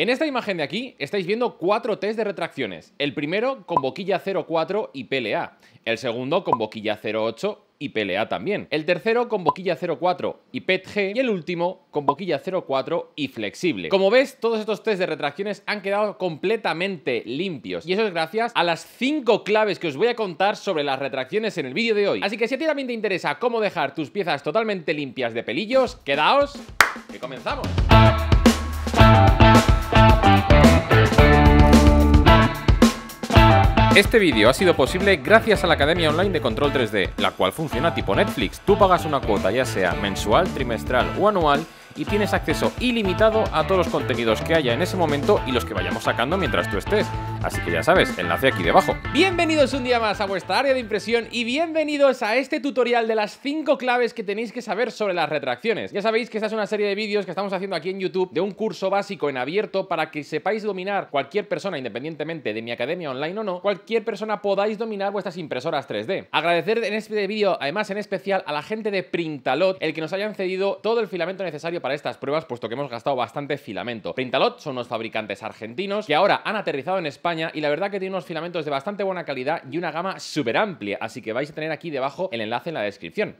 En esta imagen de aquí estáis viendo cuatro test de retracciones. El primero con boquilla 04 y PLA. El segundo con boquilla 08 y PLA también. El tercero con boquilla 04 y PETG. Y el último con boquilla 04 y flexible. Como ves, todos estos test de retracciones han quedado completamente limpios. Y eso es gracias a las cinco claves que os voy a contar sobre las retracciones en el vídeo de hoy. Así que si a ti también te interesa cómo dejar tus piezas totalmente limpias de pelillos, quedaos que comenzamos. Este vídeo ha sido posible gracias a la Academia Online de Control 3D, la cual funciona tipo Netflix. Tú pagas una cuota ya sea mensual, trimestral o anual y tienes acceso ilimitado a todos los contenidos que haya en ese momento y los que vayamos sacando mientras tú estés. Así que ya sabes, enlace aquí debajo. Bienvenidos un día más a vuestra área de impresión y bienvenidos a este tutorial de las 5 claves que tenéis que saber sobre las retracciones. Ya sabéis que esta es una serie de vídeos que estamos haciendo aquí en YouTube de un curso básico en abierto para que sepáis dominar cualquier persona, independientemente de mi academia online o no, cualquier persona podáis dominar vuestras impresoras 3D. Agradecer en este vídeo, además en especial, a la gente de Printalot el que nos hayan cedido todo el filamento necesario para estas pruebas, puesto que hemos gastado bastante filamento. Printalot son unos fabricantes argentinos que ahora han aterrizado en España y la verdad que tiene unos filamentos de bastante buena calidad y una gama súper amplia, así que vais a tener aquí debajo el enlace en la descripción.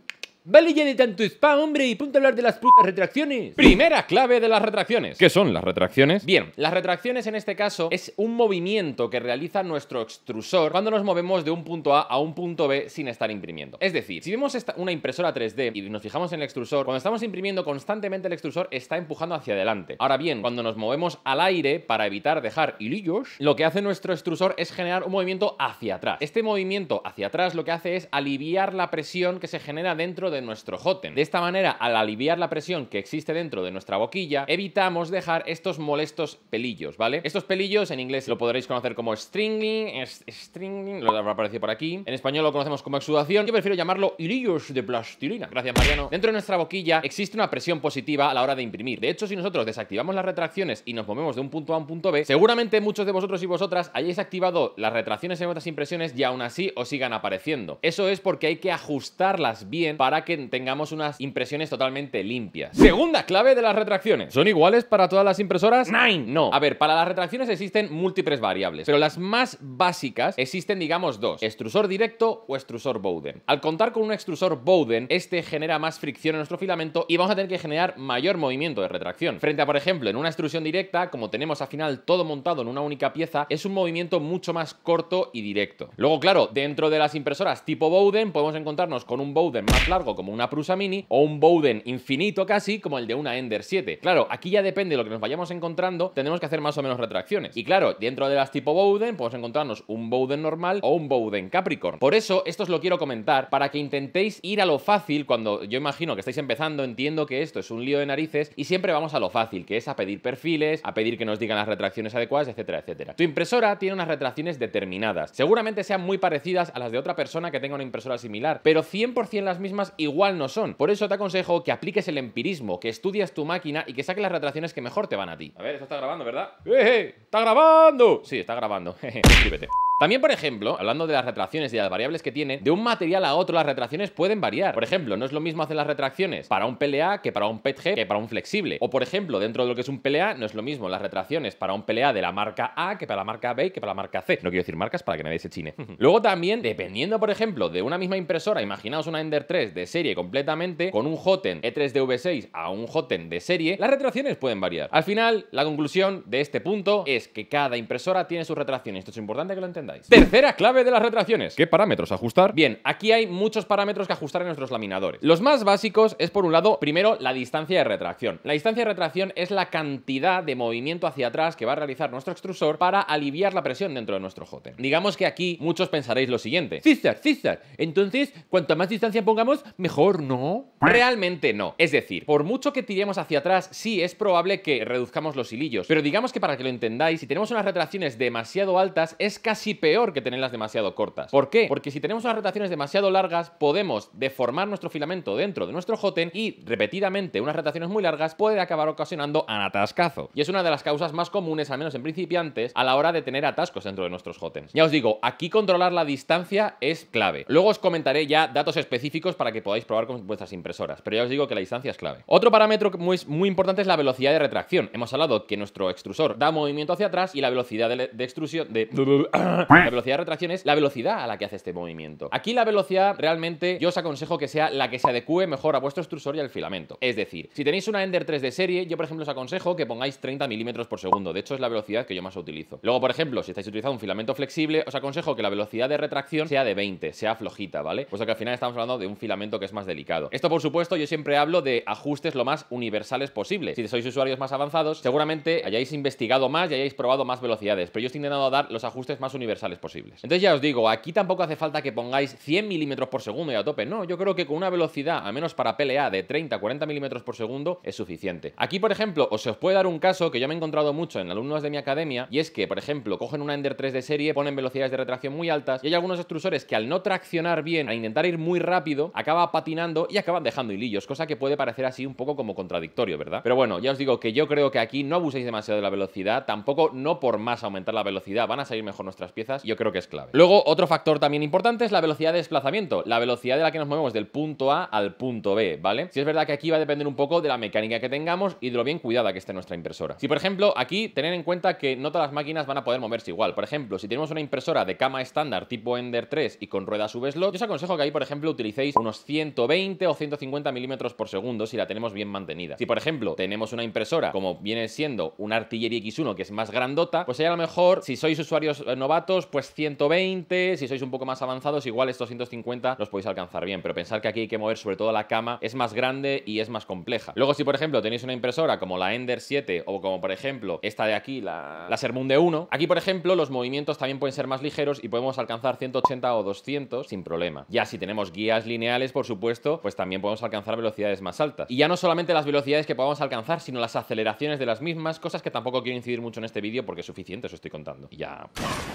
Vale ya de tanto spa, hombre, y punto a hablar de las putas retracciones. Primera clave de las retracciones. ¿Qué son las retracciones? Bien, las retracciones en este caso es un movimiento que realiza nuestro extrusor cuando nos movemos de un punto A a un punto B sin estar imprimiendo. Es decir, si vemos una impresora 3D y nos fijamos en el extrusor, cuando estamos imprimiendo constantemente el extrusor está empujando hacia adelante. Ahora bien, cuando nos movemos al aire para evitar dejar hilillos, lo que hace nuestro extrusor es generar un movimiento hacia atrás. Este movimiento hacia atrás lo que hace es aliviar la presión que se genera dentro de nuestro joten. De esta manera, al aliviar la presión que existe dentro de nuestra boquilla, evitamos dejar estos molestos pelillos, ¿vale? Estos pelillos en inglés lo podréis conocer como stringing, stringing, lo habrá aparecido por aquí. En español lo conocemos como exudación, yo prefiero llamarlo hilillos de plastilina. Gracias, Mariano. Dentro de nuestra boquilla existe una presión positiva a la hora de imprimir. De hecho, si nosotros desactivamos las retracciones y nos movemos de un punto a un punto B, seguramente muchos de vosotros y vosotras hayáis activado las retracciones en otras impresiones y aún así os sigan apareciendo. Eso es porque hay que ajustarlas bien para que que tengamos unas impresiones totalmente limpias. Segunda clave de las retracciones. ¿Son iguales para todas las impresoras? Nine, no. A ver, para las retracciones existen múltiples variables, pero las más básicas existen, digamos, dos. Extrusor directo o extrusor Bowden. Al contar con un extrusor Bowden, este genera más fricción en nuestro filamento y vamos a tener que generar mayor movimiento de retracción. Frente a, por ejemplo, en una extrusión directa, como tenemos al final todo montado en una única pieza, es un movimiento mucho más corto y directo. Luego, claro, dentro de las impresoras tipo Bowden podemos encontrarnos con un Bowden más largo como una Prusa Mini o un Bowden infinito casi como el de una Ender 7. Claro, aquí ya depende de lo que nos vayamos encontrando, tenemos que hacer más o menos retracciones. Y claro, dentro de las tipo Bowden podemos encontrarnos un Bowden normal o un Bowden Capricorn. Por eso, esto os lo quiero comentar para que intentéis ir a lo fácil cuando yo imagino que estáis empezando, entiendo que esto es un lío de narices y siempre vamos a lo fácil, que es a pedir perfiles, a pedir que nos digan las retracciones adecuadas, etcétera, etcétera. Tu impresora tiene unas retracciones determinadas. Seguramente sean muy parecidas a las de otra persona que tenga una impresora similar, pero 100% las mismas igual no son. Por eso te aconsejo que apliques el empirismo, que estudias tu máquina y que saques las retracciones que mejor te van a ti. A ver, esto está grabando, ¿verdad? ¡Eh, eh! está grabando! Sí, está grabando. Suscríbete. También, por ejemplo, hablando de las retracciones y de las variables que tiene, de un material a otro las retracciones pueden variar. Por ejemplo, no es lo mismo hacer las retracciones para un PLA que para un PETG que para un flexible. O por ejemplo, dentro de lo que es un PLA, no es lo mismo las retracciones para un PLA de la marca A que para la marca B que para la marca C. No quiero decir marcas para que nadie se chine. Luego también, dependiendo, por ejemplo, de una misma impresora, imaginaos una Ender 3 de serie completamente, con un Hoten E3DV6 a un Hoten de serie, las retracciones pueden variar. Al final, la conclusión de este punto es que cada impresora tiene sus retracciones. Esto es importante que lo entendáis. Tercera clave de las retracciones. ¿Qué parámetros ajustar? Bien, aquí hay muchos parámetros que ajustar en nuestros laminadores. Los más básicos es, por un lado, primero, la distancia de retracción. La distancia de retracción es la cantidad de movimiento hacia atrás que va a realizar nuestro extrusor para aliviar la presión dentro de nuestro jote. Digamos que aquí muchos pensaréis lo siguiente. sister sister Entonces, cuanto más distancia pongamos, mejor no. Realmente no. Es decir, por mucho que tiremos hacia atrás, sí es probable que reduzcamos los hilillos. Pero digamos que para que lo entendáis, si tenemos unas retracciones demasiado altas, es casi peor que tenerlas demasiado cortas. ¿Por qué? Porque si tenemos unas rotaciones demasiado largas, podemos deformar nuestro filamento dentro de nuestro hotend y repetidamente unas rotaciones muy largas puede acabar ocasionando un atascazo. Y es una de las causas más comunes, al menos en principiantes, a la hora de tener atascos dentro de nuestros hotens. Ya os digo, aquí controlar la distancia es clave. Luego os comentaré ya datos específicos para que podáis probar con vuestras impresoras, pero ya os digo que la distancia es clave. Otro parámetro muy, muy importante es la velocidad de retracción. Hemos hablado que nuestro extrusor da movimiento hacia atrás y la velocidad de extrusión de La velocidad de retracción es la velocidad a la que hace este movimiento. Aquí la velocidad realmente yo os aconsejo que sea la que se adecue mejor a vuestro extrusor y al filamento. Es decir, si tenéis una Ender 3 de serie, yo por ejemplo os aconsejo que pongáis 30 milímetros por segundo. De hecho es la velocidad que yo más utilizo. Luego, por ejemplo, si estáis utilizando un filamento flexible, os aconsejo que la velocidad de retracción sea de 20, sea flojita, ¿vale? Puesto que al final estamos hablando de un filamento que es más delicado. Esto, por supuesto, yo siempre hablo de ajustes lo más universales posible. Si sois usuarios más avanzados, seguramente hayáis investigado más y hayáis probado más velocidades, pero yo os he intentado dar los ajustes más universales posibles. Entonces ya os digo, aquí tampoco hace falta que pongáis 100 milímetros por segundo y a tope, no, yo creo que con una velocidad, al menos para PLA, de 30-40 milímetros por segundo, es suficiente. Aquí, por ejemplo, os, os puede dar un caso que yo me he encontrado mucho en alumnos de mi academia, y es que, por ejemplo, cogen una Ender 3 de serie, ponen velocidades de retracción muy altas, y hay algunos extrusores que al no traccionar bien, al intentar ir muy rápido, acaba patinando y acaban dejando hilillos, cosa que puede parecer así un poco como contradictorio, ¿verdad? Pero bueno, ya os digo que yo creo que aquí no abuséis demasiado de la velocidad, tampoco no por más aumentar la velocidad, van a salir mejor nuestras piezas yo creo que es clave. Luego, otro factor también importante es la velocidad de desplazamiento, la velocidad de la que nos movemos del punto A al punto B, ¿vale? Si es verdad que aquí va a depender un poco de la mecánica que tengamos y de lo bien cuidada que esté nuestra impresora. Si, por ejemplo, aquí tener en cuenta que no todas las máquinas van a poder moverse igual. Por ejemplo, si tenemos una impresora de cama estándar tipo Ender 3 y con ruedas V-slot, yo os aconsejo que ahí, por ejemplo, utilicéis unos 120 o 150 milímetros por segundo si la tenemos bien mantenida. Si, por ejemplo, tenemos una impresora como viene siendo una Artillery X1 que es más grandota, pues ahí a lo mejor, si sois usuarios eh, novatos, pues 120, si sois un poco más avanzados, igual estos 150 los podéis alcanzar bien, pero pensar que aquí hay que mover sobre todo la cama es más grande y es más compleja. Luego, si por ejemplo tenéis una impresora como la Ender 7 o como por ejemplo esta de aquí, la, la Sermunde 1, aquí por ejemplo los movimientos también pueden ser más ligeros y podemos alcanzar 180 o 200 sin problema. Ya si tenemos guías lineales, por supuesto, pues también podemos alcanzar velocidades más altas. Y ya no solamente las velocidades que podamos alcanzar, sino las aceleraciones de las mismas, cosas que tampoco quiero incidir mucho en este vídeo porque es suficiente, os estoy contando. ya...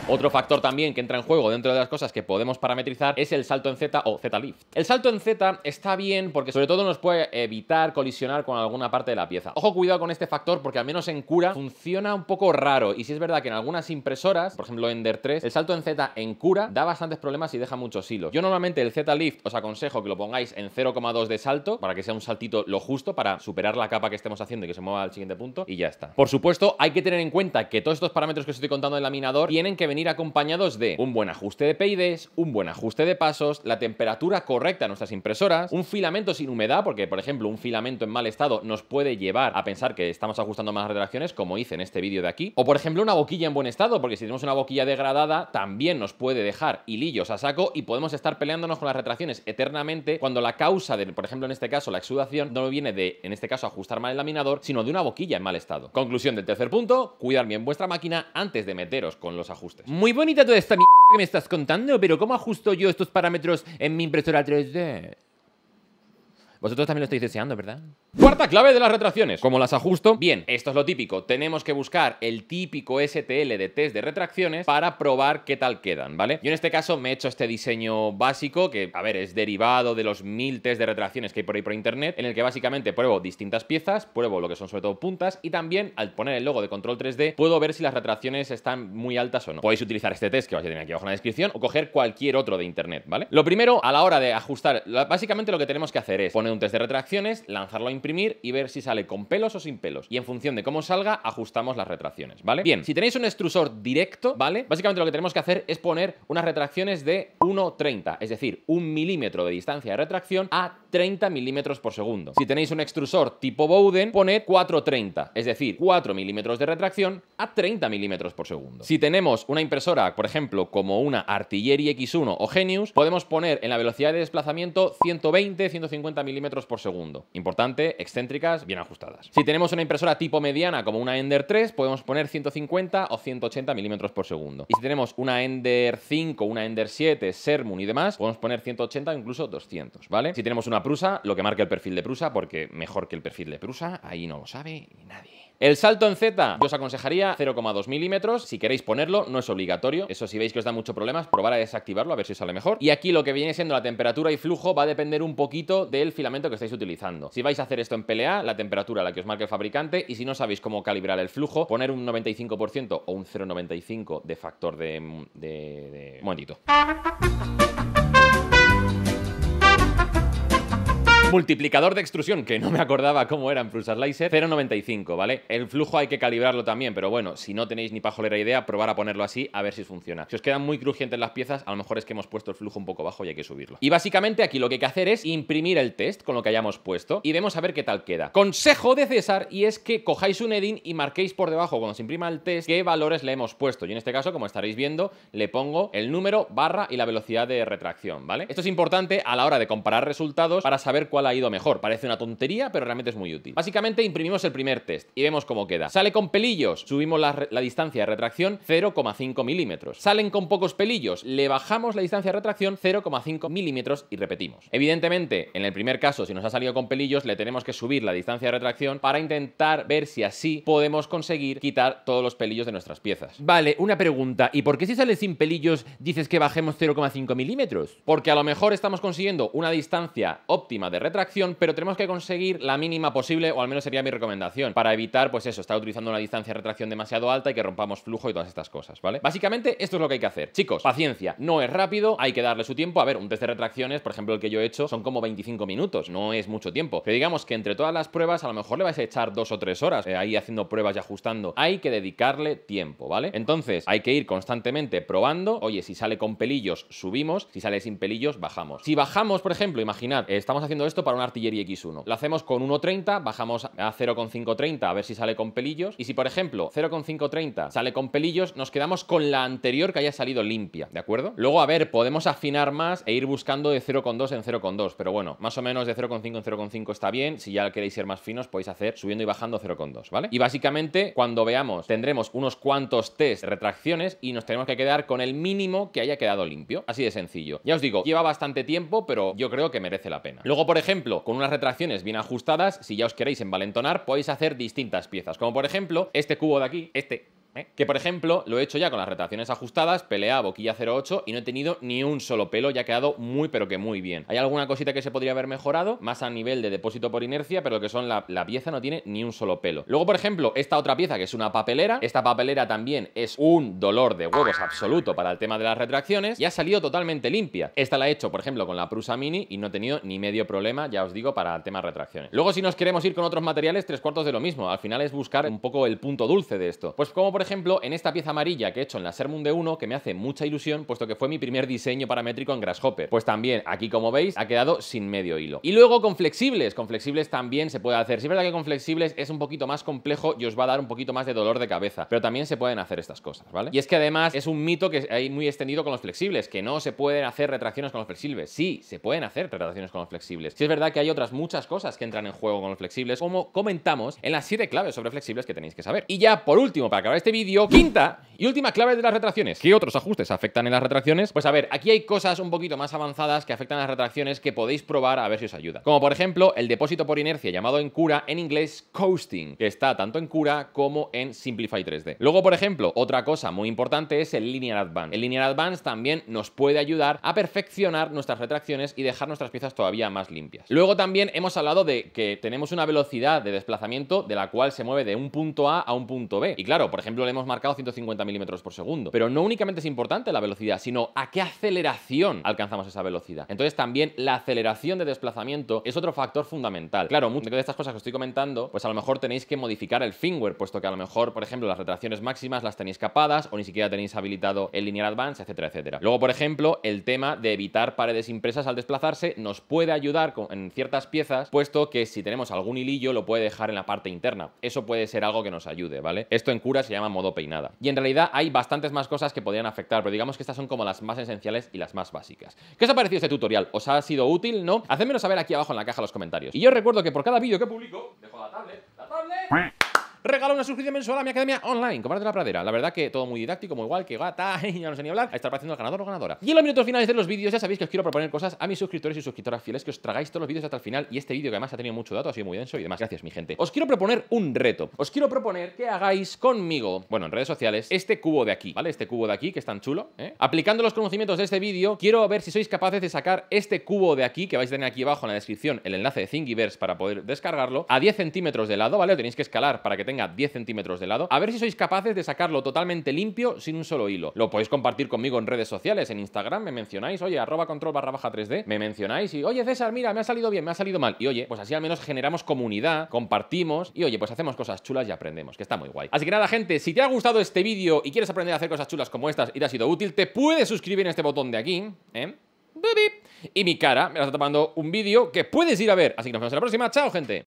Otro otro factor también que entra en juego dentro de las cosas que podemos parametrizar es el salto en Z o Z-lift. El salto en Z está bien porque sobre todo nos puede evitar colisionar con alguna parte de la pieza. Ojo, cuidado con este factor porque al menos en cura funciona un poco raro y si es verdad que en algunas impresoras, por ejemplo Ender 3, el salto en Z en cura da bastantes problemas y deja muchos hilos. Yo normalmente el Z-lift os aconsejo que lo pongáis en 0,2 de salto para que sea un saltito lo justo para superar la capa que estemos haciendo y que se mueva al siguiente punto y ya está. Por supuesto, hay que tener en cuenta que todos estos parámetros que os estoy contando del laminador tienen que venir a acompañados de un buen ajuste de PIDs, un buen ajuste de pasos, la temperatura correcta en nuestras impresoras, un filamento sin humedad, porque por ejemplo un filamento en mal estado nos puede llevar a pensar que estamos ajustando más retracciones, como hice en este vídeo de aquí, o por ejemplo una boquilla en buen estado, porque si tenemos una boquilla degradada también nos puede dejar hilillos a saco y podemos estar peleándonos con las retracciones eternamente cuando la causa de, por ejemplo en este caso la exudación, no viene de, en este caso, ajustar mal el laminador, sino de una boquilla en mal estado. Conclusión del tercer punto, cuidar bien vuestra máquina antes de meteros con los ajustes muy bonita toda esta mierda que me estás contando, pero ¿cómo ajusto yo estos parámetros en mi impresora 3D? Vosotros también lo estáis deseando, ¿verdad? Cuarta clave de las retracciones. ¿Cómo las ajusto? Bien, esto es lo típico. Tenemos que buscar el típico STL de test de retracciones para probar qué tal quedan, ¿vale? Yo en este caso me he hecho este diseño básico que, a ver, es derivado de los mil test de retracciones que hay por ahí por internet, en el que básicamente pruebo distintas piezas, pruebo lo que son sobre todo puntas y también al poner el logo de control 3D puedo ver si las retracciones están muy altas o no. Podéis utilizar este test que vais a tener aquí abajo en la descripción o coger cualquier otro de internet, ¿vale? Lo primero, a la hora de ajustar, básicamente lo que tenemos que hacer es poner de retracciones, lanzarlo a imprimir y ver si sale con pelos o sin pelos. Y en función de cómo salga, ajustamos las retracciones, ¿vale? Bien, si tenéis un extrusor directo, ¿vale? Básicamente lo que tenemos que hacer es poner unas retracciones de 1,30, es decir, un milímetro de distancia de retracción a 30 milímetros por segundo. Si tenéis un extrusor tipo Bowden, pone 4,30, es decir, 4 milímetros de retracción a 30 milímetros por segundo. Si tenemos una impresora, por ejemplo, como una Artillery X1 o Genius, podemos poner en la velocidad de desplazamiento 120, 150 milímetros por segundo. Importante, excéntricas, bien ajustadas. Si tenemos una impresora tipo mediana como una Ender 3, podemos poner 150 o 180 milímetros por segundo. Y si tenemos una Ender 5, una Ender 7, Sermon y demás, podemos poner 180 o incluso 200, ¿vale? Si tenemos una prusa, lo que marca el perfil de prusa, porque mejor que el perfil de prusa, ahí no lo sabe nadie. El salto en Z, yo os aconsejaría 0,2 milímetros. Si queréis ponerlo, no es obligatorio. Eso si veis que os da mucho problemas, probar a desactivarlo a ver si sale mejor. Y aquí lo que viene siendo la temperatura y flujo va a depender un poquito del filamento que estáis utilizando. Si vais a hacer esto en PLA, la temperatura a la que os marque el fabricante y si no sabéis cómo calibrar el flujo, poner un 95% o un 0,95 de factor de, de, de... momentito. Multiplicador de extrusión, que no me acordaba cómo era en Pulsar 0,95, ¿vale? El flujo hay que calibrarlo también, pero bueno, si no tenéis ni pajolera idea, probar a ponerlo así a ver si funciona. Si os quedan muy crujientes las piezas, a lo mejor es que hemos puesto el flujo un poco bajo y hay que subirlo. Y básicamente aquí lo que hay que hacer es imprimir el test con lo que hayamos puesto y vemos a ver qué tal queda. Consejo de César y es que cojáis un Edin y marquéis por debajo cuando se imprima el test qué valores le hemos puesto. Yo en este caso, como estaréis viendo, le pongo el número, barra y la velocidad de retracción, ¿vale? Esto es importante a la hora de comparar resultados para saber cuál ha ido mejor. Parece una tontería, pero realmente es muy útil. Básicamente imprimimos el primer test y vemos cómo queda. Sale con pelillos, subimos la, la distancia de retracción 0,5 milímetros. Salen con pocos pelillos, le bajamos la distancia de retracción 0,5 milímetros y repetimos. Evidentemente, en el primer caso, si nos ha salido con pelillos, le tenemos que subir la distancia de retracción para intentar ver si así podemos conseguir quitar todos los pelillos de nuestras piezas. Vale, una pregunta. ¿Y por qué si sale sin pelillos dices que bajemos 0,5 milímetros? Porque a lo mejor estamos consiguiendo una distancia óptima de retracción pero tenemos que conseguir la mínima posible, o al menos sería mi recomendación, para evitar, pues eso, estar utilizando una distancia de retracción demasiado alta y que rompamos flujo y todas estas cosas, ¿vale? Básicamente, esto es lo que hay que hacer. Chicos, paciencia, no es rápido, hay que darle su tiempo. A ver, un test de retracciones, por ejemplo, el que yo he hecho, son como 25 minutos, no es mucho tiempo. Pero digamos que entre todas las pruebas, a lo mejor le vais a echar dos o tres horas eh, ahí haciendo pruebas y ajustando. Hay que dedicarle tiempo, ¿vale? Entonces, hay que ir constantemente probando. Oye, si sale con pelillos, subimos. Si sale sin pelillos, bajamos. Si bajamos, por ejemplo, imaginar, estamos haciendo esto para una artillería X1. Lo hacemos con 1.30, bajamos a 0.530 a ver si sale con pelillos. Y si, por ejemplo, 0.530 sale con pelillos, nos quedamos con la anterior que haya salido limpia, ¿de acuerdo? Luego, a ver, podemos afinar más e ir buscando de 0.2 en 0.2, pero bueno, más o menos de 0.5 en 0.5 está bien. Si ya queréis ser más finos, podéis hacer subiendo y bajando 0.2, ¿vale? Y básicamente, cuando veamos, tendremos unos cuantos test retracciones y nos tenemos que quedar con el mínimo que haya quedado limpio. Así de sencillo. Ya os digo, lleva bastante tiempo, pero yo creo que merece la pena. Luego, por ejemplo, con unas retracciones bien ajustadas, si ya os queréis envalentonar, podéis hacer distintas piezas, como por ejemplo este cubo de aquí, este ¿Eh? Que por ejemplo, lo he hecho ya con las retracciones ajustadas, pelea boquilla 08 y no he tenido ni un solo pelo, ya ha quedado muy pero que muy bien. Hay alguna cosita que se podría haber mejorado, más a nivel de depósito por inercia, pero lo que son la, pieza no tiene ni un solo pelo. Luego, por ejemplo, esta otra pieza que es una papelera, esta papelera también es un dolor de huevos absoluto para el tema de las retracciones y ha salido totalmente limpia. Esta la he hecho, por ejemplo, con la Prusa Mini y no he tenido ni medio problema, ya os digo, para el tema de retracciones. Luego, si nos queremos ir con otros materiales, tres cuartos de lo mismo. Al final es buscar un poco el punto dulce de esto. Pues como por ejemplo, en esta pieza amarilla que he hecho en la Sermon de 1 que me hace mucha ilusión, puesto que fue mi primer diseño paramétrico en Grasshopper. Pues también, aquí como veis, ha quedado sin medio hilo. Y luego con flexibles, con flexibles también se puede hacer. si es verdad que con flexibles es un poquito más complejo y os va a dar un poquito más de dolor de cabeza, pero también se pueden hacer estas cosas, ¿vale? Y es que además es un mito que hay muy extendido con los flexibles, que no se pueden hacer retracciones con los flexibles. Sí, se pueden hacer retracciones con los flexibles. si es verdad que hay otras muchas cosas que entran en juego con los flexibles, como comentamos en las 7 claves sobre flexibles que tenéis que saber. Y ya por último, para acabar este vídeo. Quinta y última clave de las retracciones. ¿Qué otros ajustes afectan en las retracciones? Pues a ver, aquí hay cosas un poquito más avanzadas que afectan a las retracciones que podéis probar a ver si os ayuda. Como por ejemplo el depósito por inercia llamado en cura, en inglés coasting, que está tanto en cura como en Simplify 3D. Luego, por ejemplo, otra cosa muy importante es el Linear Advance. El Linear Advance también nos puede ayudar a perfeccionar nuestras retracciones y dejar nuestras piezas todavía más limpias. Luego también hemos hablado de que tenemos una velocidad de desplazamiento de la cual se mueve de un punto A a un punto B. Y claro, por ejemplo, le hemos marcado 150 milímetros por segundo. Pero no únicamente es importante la velocidad, sino a qué aceleración alcanzamos esa velocidad. Entonces también la aceleración de desplazamiento es otro factor fundamental. Claro, muchas de estas cosas que estoy comentando, pues a lo mejor tenéis que modificar el firmware, puesto que a lo mejor, por ejemplo, las retracciones máximas las tenéis capadas o ni siquiera tenéis habilitado el linear advance, etcétera, etcétera. Luego, por ejemplo, el tema de evitar paredes impresas al desplazarse nos puede ayudar en ciertas piezas, puesto que si tenemos algún hilillo lo puede dejar en la parte interna. Eso puede ser algo que nos ayude, ¿vale? Esto en cura se llama modo peinada. Y en realidad hay bastantes más cosas que podrían afectar, pero digamos que estas son como las más esenciales y las más básicas. ¿Qué os ha parecido este tutorial? ¿Os ha sido útil? ¿No? Hacedmelo saber aquí abajo en la caja de los comentarios. Y yo recuerdo que por cada vídeo que publico, dejo la tablet, la tablet... Regala una suscripción mensual a mi academia online, de la Pradera. La verdad que todo muy didáctico, muy igual que gata, ya no sé ni hablar, a estar apareciendo el ganador o ganadora. Y en los minutos finales de los vídeos ya sabéis que os quiero proponer cosas a mis suscriptores y suscriptoras fieles que os tragáis todos los vídeos hasta el final y este vídeo que además ha tenido mucho dato, ha sido muy denso y demás. Gracias, mi gente. Os quiero proponer un reto. Os quiero proponer que hagáis conmigo, bueno, en redes sociales, este cubo de aquí, ¿vale? Este cubo de aquí, que es tan chulo, ¿eh? Aplicando los conocimientos de este vídeo, quiero ver si sois capaces de sacar este cubo de aquí, que vais a tener aquí abajo en la descripción el enlace de Thingiverse para poder descargarlo, a 10 centímetros de lado, ¿vale? Lo tenéis que escalar para que tenga 10 centímetros de lado, a ver si sois capaces de sacarlo totalmente limpio sin un solo hilo. Lo podéis compartir conmigo en redes sociales, en Instagram, me mencionáis, oye, arroba control barra baja 3D, me mencionáis y, oye, César, mira, me ha salido bien, me ha salido mal. Y oye, pues así al menos generamos comunidad, compartimos y oye, pues hacemos cosas chulas y aprendemos, que está muy guay. Así que nada, gente, si te ha gustado este vídeo y quieres aprender a hacer cosas chulas como estas y te ha sido útil, te puedes suscribir en este botón de aquí, ¿eh? Y mi cara me la está tomando un vídeo que puedes ir a ver. Así que nos vemos en la próxima. Chao, gente.